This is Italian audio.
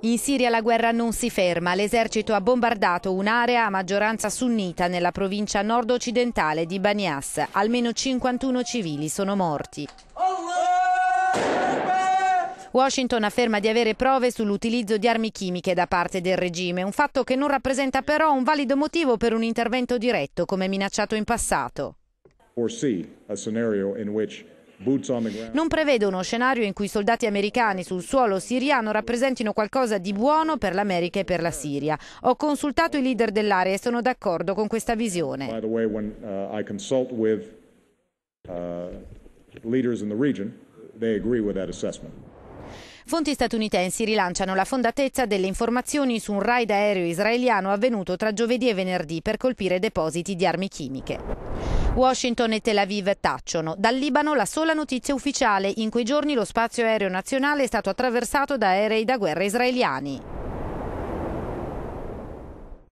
In Siria la guerra non si ferma, l'esercito ha bombardato un'area a maggioranza sunnita nella provincia nord-occidentale di Banias, almeno 51 civili sono morti. Washington afferma di avere prove sull'utilizzo di armi chimiche da parte del regime, un fatto che non rappresenta però un valido motivo per un intervento diretto come minacciato in passato. scenario in cui non prevedo uno scenario in cui i soldati americani sul suolo siriano rappresentino qualcosa di buono per l'America e per la Siria. Ho consultato i leader dell'area e sono d'accordo con questa visione. Uh, uh, Fonti statunitensi rilanciano la fondatezza delle informazioni su un raid aereo israeliano avvenuto tra giovedì e venerdì per colpire depositi di armi chimiche. Washington e Tel Aviv tacciono. Dal Libano la sola notizia ufficiale. In quei giorni lo spazio aereo nazionale è stato attraversato da aerei da guerra israeliani.